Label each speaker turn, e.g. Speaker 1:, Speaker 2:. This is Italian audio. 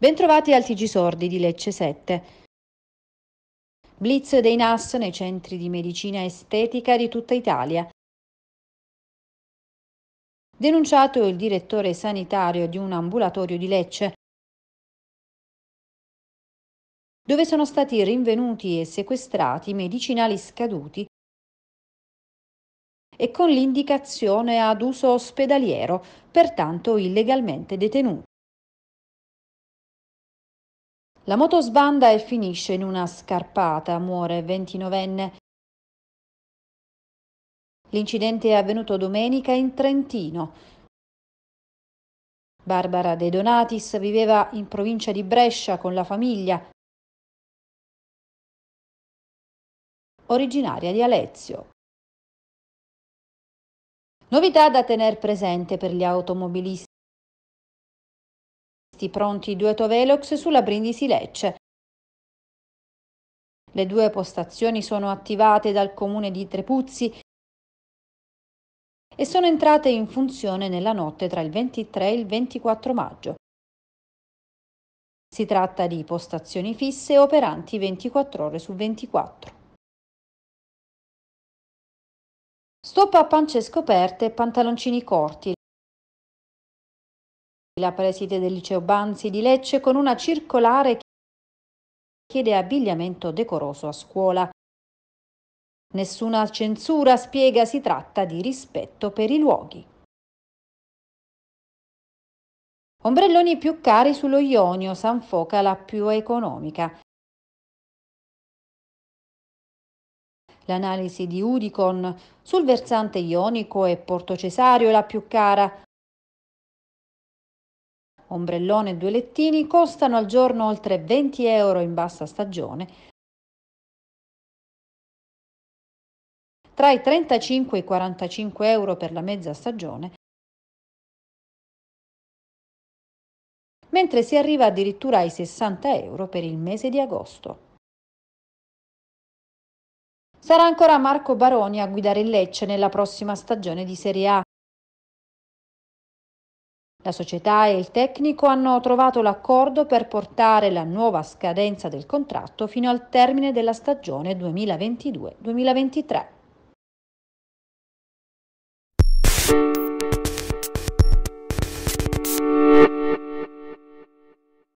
Speaker 1: Bentrovati al TG Sordi di Lecce 7. Blitz dei NAS nei centri di medicina estetica di tutta Italia.
Speaker 2: Denunciato il direttore sanitario di un ambulatorio di Lecce, dove sono stati rinvenuti e sequestrati medicinali scaduti
Speaker 1: e con l'indicazione ad uso ospedaliero, pertanto illegalmente
Speaker 2: detenuti. La moto sbanda e finisce in una scarpata, muore 29enne.
Speaker 1: L'incidente è avvenuto domenica in Trentino.
Speaker 2: Barbara De Donatis viveva in provincia di Brescia con la famiglia, originaria di Alezio. Novità da tener presente per gli automobilisti pronti due Tovelox sulla Brindisi Lecce.
Speaker 1: Le due postazioni sono attivate dal comune di Trepuzzi e sono entrate in funzione nella notte tra il 23 e il 24
Speaker 2: maggio. Si tratta di postazioni fisse operanti 24 ore su 24. Stoppa a pance scoperte e pantaloncini corti.
Speaker 1: La preside del liceo Banzi di Lecce con una circolare che chiede abbigliamento decoroso a scuola. Nessuna censura spiega si tratta di rispetto per i luoghi. Ombrelloni più cari sullo Ionio, San Foca la più economica.
Speaker 2: L'analisi di Udicon sul versante ionico è Porto Cesario la più cara,
Speaker 1: ombrellone e due lettini costano al giorno oltre 20 euro in bassa stagione,
Speaker 2: tra i 35 e i 45 euro per la mezza stagione,
Speaker 1: mentre si arriva addirittura ai 60 euro per il mese di agosto.
Speaker 2: Sarà ancora Marco Baroni a guidare il Lecce nella prossima stagione di Serie A. La società
Speaker 1: e il tecnico hanno trovato l'accordo per portare la nuova scadenza del contratto fino al termine della stagione 2022-2023.